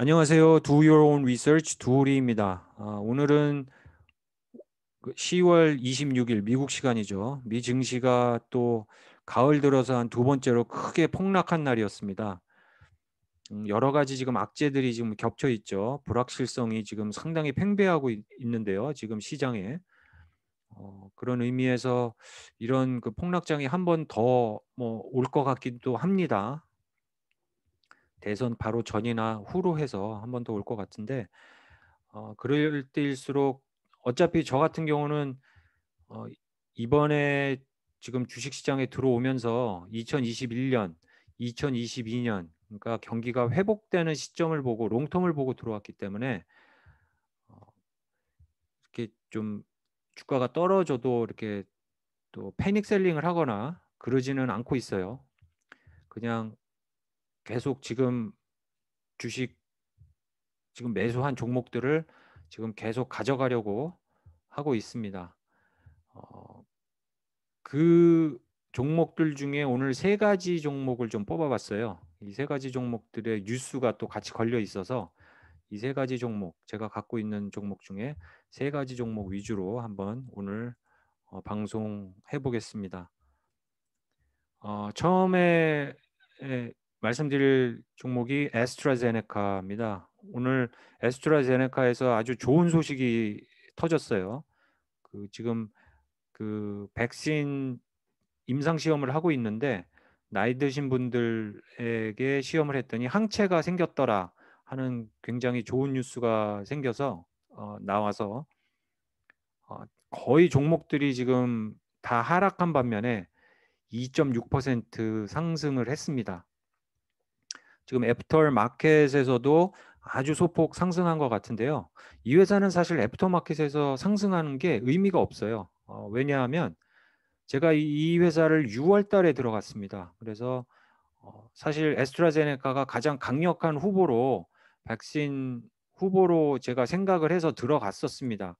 안녕하세요. Do Your Own Research 두오리입니다. 아, 오늘은 10월 그 26일 미국 시간이죠. 미 증시가 또 가을 들어서 한 두 번째로 크게 폭락한 날이었습니다. 음, 여러 가지 지금 악재들이 지금 겹쳐 있죠. 불확실성이 지금 상당히 팽배하고 있, 는데요 지금 시장에 어, 그런 의미에서 이런 그 폭락장이 한 번 더 뭐올것 같기도 합니다. 대선 바로 전이나 후로 해서 한 번 더 올 것 같은데 어, 그럴 때일수록 어차피 저 같은 경우는 어, 이번에 지금 주식시장에 들어오면서 2021년, 2022년 그러니까 경기가 회복되는 시점을 보고 롱텀을 보고 들어왔기 때문에 어, 이렇게 좀 주가가 떨어져도 이렇게 또 패닉 셀링을 하거나 그러지는 않고 있어요. 그냥 계속 지금 주식 지금 매수한 종목들을 지금 계속 가져가려고 하고 있습니다. 어, 그 종목들 중에 오늘 세 가지 종목을 좀 뽑아봤어요. 이 세 가지 종목들의 뉴스가 또 같이 걸려 있어서 이 세 가지 종목 제가 갖고 있는 종목 중에 세 가지 종목 위주로 한번 오늘 어, 방송해 보겠습니다. 어, 처음에 말씀드릴 종목이 에스트라제네카입니다. 오늘 에스트라제네카에서 아주 좋은 소식이 터졌어요. 그 지금 그 백신 임상 시험을 하고 있는데 나이 드신 분들에게 시험을 했더니 항체가 생겼더라 하는 굉장히 좋은 뉴스가 생겨서 어, 나와서 어, 거의 종목들이 지금 다 하락한 반면에 2.6% 상승을 했습니다. 지금 애프터 마켓에서도 아주 소폭 상승한 것 같은데요. 이 회사는 사실 애프터 마켓에서 상승하는 게 의미가 없어요. 어, 왜냐하면 제가 이 회사를 6월 달에 들어갔습니다. 그래서 어, 사실 에스트라제네카가 가장 강력한 후보로 백신 후보로 제가 생각을 해서 들어갔었습니다.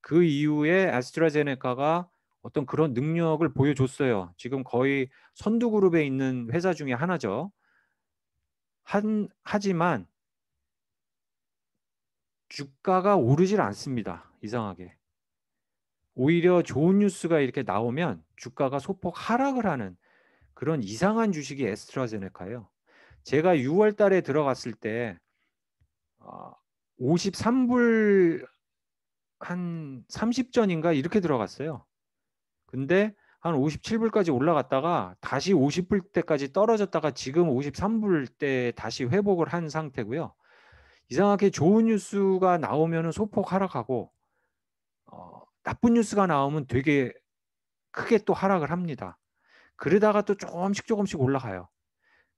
그 이후에 에스트라제네카가 어떤 그런 능력을 보여줬어요. 지금 거의 선두 그룹에 있는 회사 중에 하나죠. 한, 하지만 주가가 오르질 않습니다. 이상하게. 오히려 좋은 뉴스가 이렇게 나오면 주가가 소폭 하락을 하는 그런 이상한 주식이 에스트라제네카예요. 제가 6월 달에 들어갔을 때 53불 어, 한 30전인가 이렇게 들어갔어요. 근데 한 57불까지 올라갔다가 다시 50불 때까지 떨어졌다가 지금 53불 때 다시 회복을 한 상태고요. 이상하게 좋은 뉴스가 나오면 소폭 하락하고 어, 나쁜 뉴스가 나오면 되게 크게 또 하락을 합니다. 그러다가 또 조금씩 조금씩 올라가요.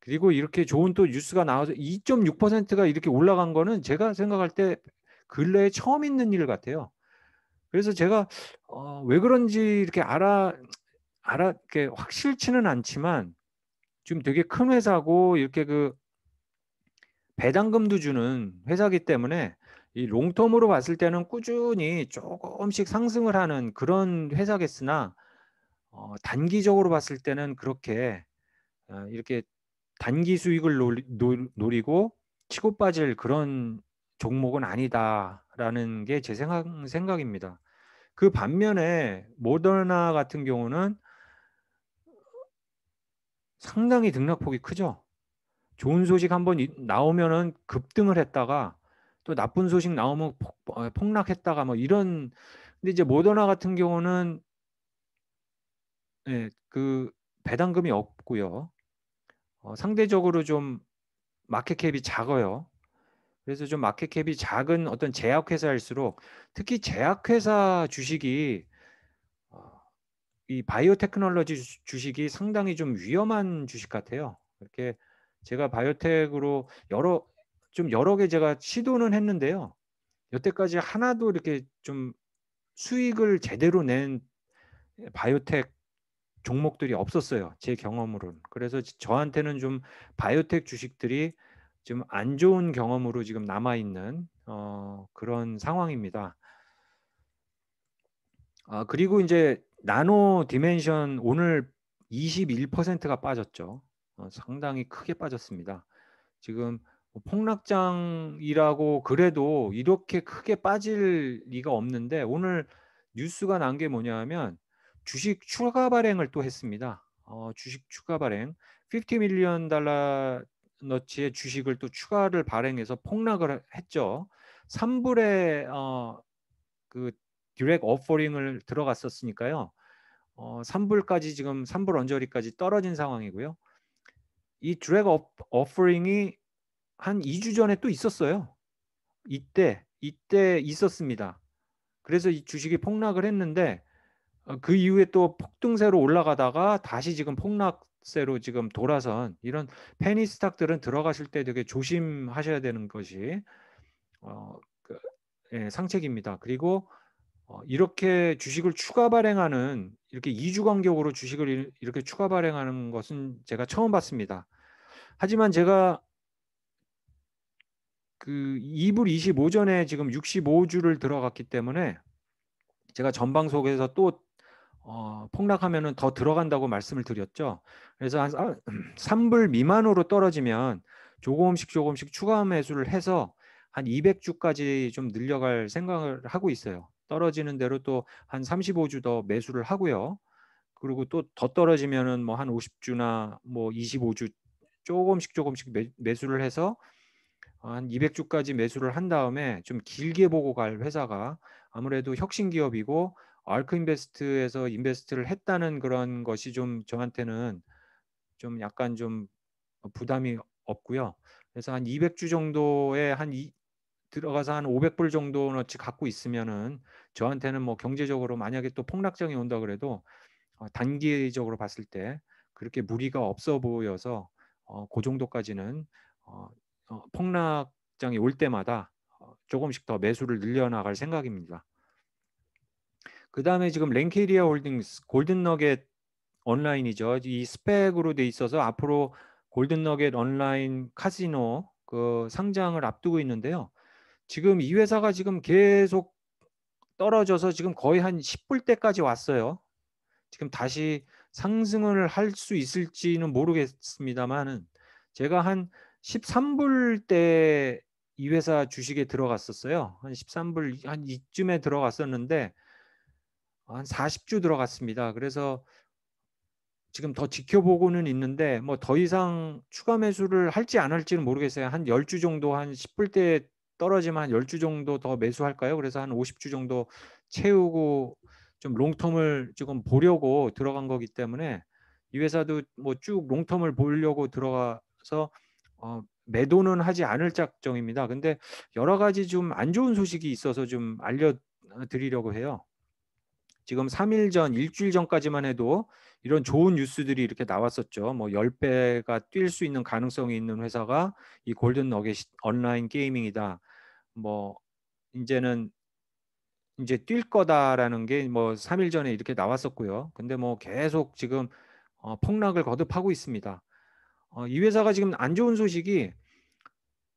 그리고 이렇게 좋은 또 뉴스가 나와서 2.6%가 이렇게 올라간 거는 제가 생각할 때 근래에 처음 있는 일 같아요. 그래서 제가 어, 왜 그런지 이렇게 알아 알아 이렇게 확실치는 않지만 지금 되게 큰 회사고 이렇게 그 배당금도 주는 회사기 때문에 이 롱텀으로 봤을 때는 꾸준히 조금씩 상승을 하는 그런 회사겠으나 어, 단기적으로 봤을 때는 그렇게 어, 이렇게 단기 수익을 노리, 노, 리고 치고 빠질 그런 종목은 아니다라는 게 제 생각, 생각입니다. 그 반면에 모더나 같은 경우는 상당히 등락폭이 크죠. 좋은 소식 한번 나오면은 급등을 했다가 또 나쁜 소식 나오면 폭, 어, 락했다가뭐 이런 근데 이제 모더나 같은 경우는 예, 그 배당금이 없고요. 어, 상대적으로 좀 마켓캡이 작아요. 그래서 좀 마켓캡이 작은 어떤 제약회사일수록 특히 제약회사 주식이 이 바이오테크놀로지 주식이 상당히 좀 위험한 주식 같아요. 이렇게 제가 바이오텍으로 여러 좀 여러 개 제가 시도는 했는데요. 여태까지 하나도 이렇게 좀 수익을 제대로 낸 바이오텍 종목들이 없었어요. 제 경험으로는. 그래서 저한테는 좀 바이오텍 주식들이 좀 안 좋은 경험으로 지금 남아 있는 어, 그런 상황입니다. 아, 그리고 이제 나노 디멘션 오늘 21%가 빠졌죠. 어, 상당히 크게 빠졌습니다. 지금 뭐 폭락장이라고 그래도 이렇게 크게 빠질 리가 없는데 오늘 뉴스가 난 게 뭐냐면 주식 추가 발행을 또 했습니다. 어, 주식 추가 발행 50 밀리언 달러 너치의 주식을 또 추가를 발행해서 폭락을 했죠. 3불의 어, 그 디렉 어퍼링을 들어갔었으니까요. 어, 3불까지 지금 3불 언저리까지 떨어진 상황이고요. 이드래 어퍼링이 한 2주 전에 또 있었어요. 이때 이때 있었습니다. 그래서 이 주식이 폭락을 했는데 어, 그 이후에 또 폭등세로 올라가다가 다시 지금 폭락세로 지금 돌아선 이런 페니 스탁들은 들어가실 때 되게 조심하셔야 되는 것이 어, 그, 예, 상책입니다. 그리고 어, 이렇게 주식을 추가 발행하는 이렇게 이주 간격으로 주식을 이렇게 추가 발행하는 것은 제가 처음 봤습니다. 하지만 제가 그 2불 25전에 지금 65주를 들어갔기 때문에 제가 전방속에서또 어, 폭락하면더 들어간다고 말씀을 드렸죠. 그래서 한 3불 미만으로 떨어지면 조금씩 조금씩 추가 매수를 해서 한 200주까지 좀 늘려갈 생각을 하고 있어요. 떨어지는 대로 또 한 35주 더 매수를 하고요. 그리고 또 더 떨어지면은 뭐 한 50주나 뭐 25주 뭐 조금씩 조금씩 매, 수를 해서 한 200주까지 매수를 한 다음에 좀 길게 보고 갈 회사가 아무래도 혁신 기업이고 알크인베스트에서 인베스트를 했다는 그런 것이 좀 저한테는 좀 약간 좀 부담이 없고요. 그래서 한 200주 정도에 한 이, 들어가서 한 500불 정도어치 갖고 있으면은 저한테는 뭐 경제적으로 만약에 또 폭락장이 온다 그래도 어, 단기적으로 봤을 때 그렇게 무리가 없어 보여서 어, 그 정도까지는 어, 어, 폭락장이 올 때마다 어, 조금씩 더 매수를 늘려나갈 생각입니다. 그 다음에 지금 랭케리아 홀딩스 골든너겟 온라인이죠. 이 스펙으로 돼 있어서 앞으로 골든너겟 온라인 카지노 그 상장을 앞두고 있는데요. 지금 이 회사가 지금 계속 떨어져서 지금 거의 한 10불 대까지 왔어요. 지금 다시 상승을 할 수 있을지는 모르겠습니다만은 제가 한 13불 때 이 회사 주식에 들어갔었어요. 한 13불 한 이쯤에 들어갔었는데 한 40주 들어갔습니다. 그래서 지금 더 지켜보고는 있는데 뭐 더 이상 추가 매수를 할지 안 할지는 모르겠어요. 한 10주 정도 한 10불 때 떨어지면 한 10주 정도 더 매수할까요? 그래서 한 50주 정도 채우고 좀 롱텀을 지금 보려고 들어간 거기 때문에 이 회사도 뭐 쭉 롱텀을 보려고 들어가서 어, 매도는 하지 않을 작정입니다. 근데 여러 가지 좀 안 좋은 소식이 있어서 좀 알려드리려고 해요. 지금 3일 전, 일주일 전까지만 해도 이런 좋은 뉴스들이 이렇게 나왔었죠. 뭐 10배가 뛸 수 있는 가능성이 있는 회사가 이 골든 너겟 온라인 게이밍이다. 뭐 이제는 이제 뛸 거다라는 게뭐 3일 전에 이렇게 나왔었고요. 근데 뭐 계속 지금 어, 폭락을 거듭하고 있습니다. 어, 이 회사가 지금 안 좋은 소식이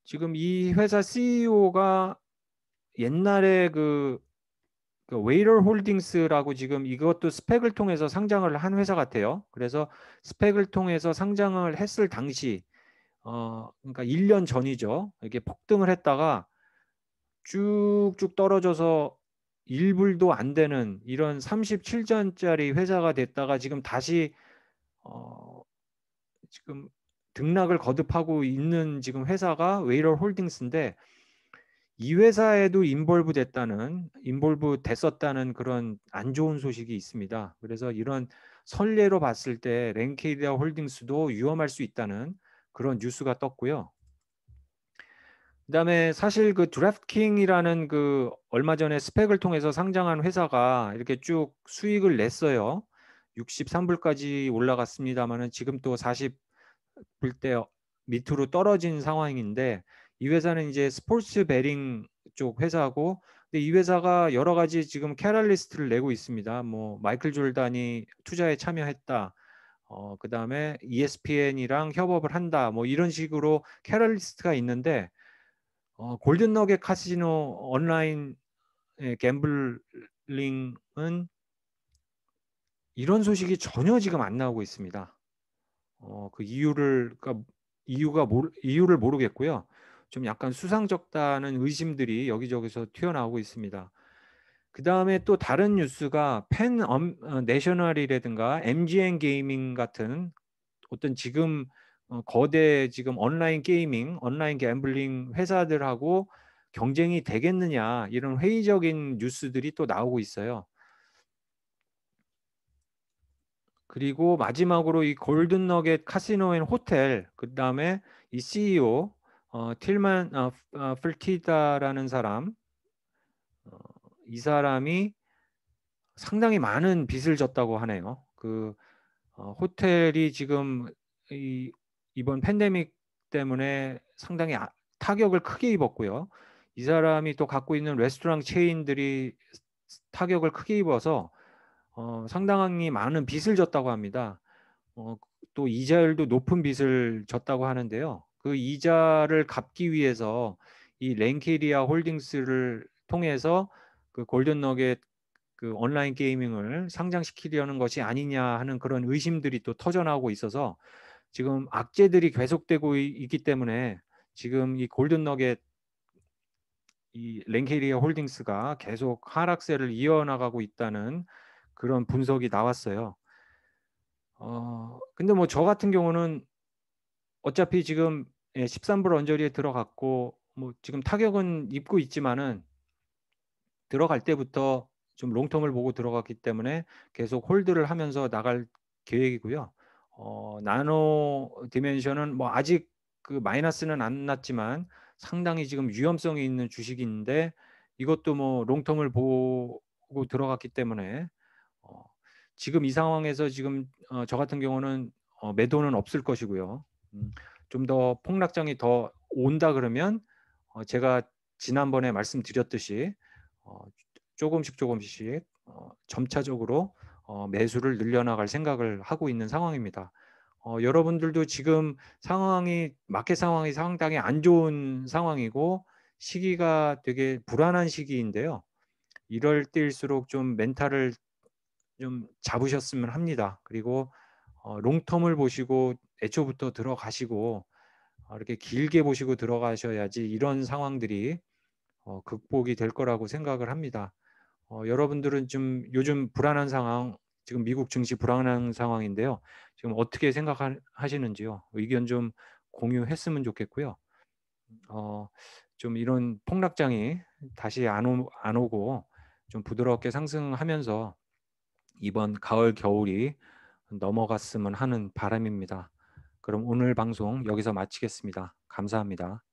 지금 이 회사 CEO가 옛날에 그그 웨이럴 홀딩스라고 지금 이것도 스펙을 통해서 상장을 한 회사 같아요. 그래서 스펙을 통해서 상장을 했을 당시 어 그러니까 1년 전이죠. 이렇게 폭등을 했다가 쭉쭉 떨어져서 일불도안 되는 이런 37전짜리 회사가 됐다가 지금 다시 어 지금 등락을 거듭하고 있는 지금 회사가 웨이럴 홀딩스인데 이 회사에도 인볼브 됐다는 인볼브 됐었다는 그런 안 좋은 소식이 있습니다. 그래서 이런 선례로 봤을 때 랭케이디아 홀딩스도 위험할 수 있다는 그런 뉴스가 떴고요. 그다음에 사실 그 드래프킹이라는 그 얼마 전에 스펙을 통해서 상장한 회사가 이렇게 쭉 수익을 냈어요. 63불까지 올라갔습니다만은 지금 또 40불 대 밑으로 떨어진 상황인데 이 회사는 이제 스포츠 베링 쪽 회사고 근데 이 회사가 여러 가지 지금 캐럴리스트를 내고 있습니다. 뭐 마이클 졸단이 투자에 참여했다. 어, 그다음에 ESPN이랑 협업을 한다. 뭐 이런 식으로 캐럴리스트가 있는데 어, 골든너겟 카지노 온라인 예, 갬블링은 이런 소식이 전혀 지금 안 나오고 있습니다. 어, 그 이유를 그러니까 이유가 모르, 이유를 모르겠고요. 좀 약간 수상적다는 의심들이 여기저기서 튀어나오고 있습니다. 그 다음에 또 다른 뉴스가 펜 어, 내셔널이라든가 MGN 게이밍 같은 어떤 지금 어, 거대 지금 온라인 게이밍, 온라인 갬블링 회사들하고 경쟁이 되겠느냐 이런 회의적인 뉴스들이 또 나오고 있어요. 그리고 마지막으로 이 골든 너겟 카시노 앤 호텔 그 다음에 이 CEO 어, 틸만 어, 어, 플티다라는 사람 어, 이 사람이 상당히 많은 빚을 졌다고 하네요. 그 어, 호텔이 지금 이, 이번 팬데믹 때문에 상당히 아, 타격을 크게 입었고요. 이 사람이 또 갖고 있는 레스토랑 체인들이 타격을 크게 입어서 어, 상당히 많은 빚을 졌다고 합니다. 어, 또 이자율도 높은 빚을 졌다고 하는데요. 그 이자를 갚기 위해서 이 랭케리아 홀딩스를 통해서 그 골든 너겟 그 온라인 게이밍을 상장시키려는 것이 아니냐 하는 그런 의심들이 또 터져나오고 있어서 지금 악재들이 계속되고 있기 때문에 지금 이 골든 너겟 이 랭케리아 홀딩스가 계속 하락세를 이어나가고 있다는 그런 분석이 나왔어요. 어, 근데 뭐 저 같은 경우는 어차피 지금 예, 13불 언저리에 들어갔고 뭐 지금 타격은 입고 있지만은 들어갈 때부터 좀 롱텀을 보고 들어갔기 때문에 계속 홀드를 하면서 나갈 계획이고요. 어, 나노 디멘션은 뭐 아직 그 마이너스는 안 났지만 상당히 지금 위험성이 있는 주식인데 이것도 뭐 롱텀을 보고 들어갔기 때문에 어, 지금 이 상황에서 지금 어, 저 같은 경우는 어, 매도는 없을 것이고요. 음, 좀더 폭락장이 더 온다 그러면 어, 제가 지난번에 말씀드렸듯이 어, 조금씩 조금씩 어, 점차적으로 어, 매수를 늘려나갈 생각을 하고 있는 상황입니다. 어, 여러분들도 지금 상황이 마켓 상황이 상당히 안 좋은 상황이고 시기가 되게 불안한 시기인데요. 이럴 때일수록 좀 멘탈을 좀 잡으셨으면 합니다. 그리고 어, 롱텀을 보시고 애초부터 들어가시고 어, 이렇게 길게 보시고 들어가셔야지 이런 상황들이 어, 극복이 될 거라고 생각을 합니다. 어, 여러분들은 좀 요즘 불안한 상황, 지금 미국 증시 불안한 상황인데요. 지금 어떻게 생각하시는지요? 의견 좀 공유했으면 좋겠고요. 어, 좀 이런 폭락장이 다시 안, 오, 안 오고 좀 부드럽게 상승하면서 이번 가을 겨울이 넘어갔으면 하는 바람입니다. 그럼 오늘 방송 여기서 마치겠습니다. 감사합니다.